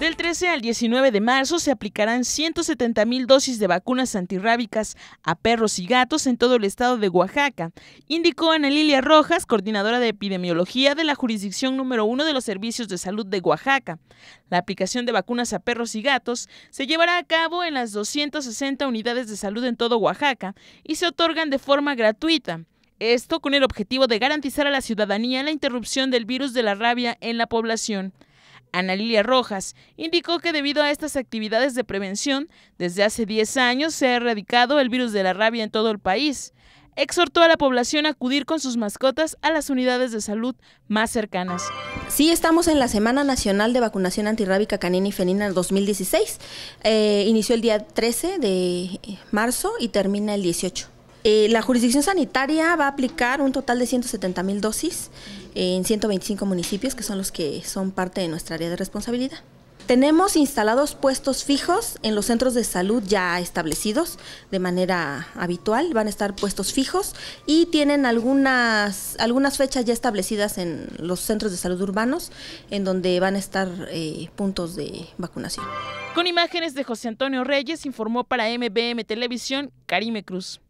Del 13 al 19 de marzo se aplicarán 170 mil dosis de vacunas antirrábicas a perros y gatos en todo el estado de Oaxaca, indicó Ana Lilia Rojas, coordinadora de epidemiología de la jurisdicción número uno de los servicios de salud de Oaxaca. La aplicación de vacunas a perros y gatos se llevará a cabo en las 260 unidades de salud en todo Oaxaca y se otorgan de forma gratuita. Esto con el objetivo de garantizar a la ciudadanía la interrupción del virus de la rabia en la población. Ana Lilia Rojas indicó que debido a estas actividades de prevención, desde hace 10 años se ha erradicado el virus de la rabia en todo el país. Exhortó a la población a acudir con sus mascotas a las unidades de salud más cercanas. Sí, estamos en la Semana Nacional de Vacunación Antirrábica Canina y Fenina 2016. Eh, inició el día 13 de marzo y termina el 18. Eh, la jurisdicción sanitaria va a aplicar un total de 170 mil dosis en 125 municipios, que son los que son parte de nuestra área de responsabilidad. Tenemos instalados puestos fijos en los centros de salud ya establecidos de manera habitual, van a estar puestos fijos y tienen algunas, algunas fechas ya establecidas en los centros de salud urbanos en donde van a estar eh, puntos de vacunación. Con imágenes de José Antonio Reyes informó para MBM Televisión Karime Cruz.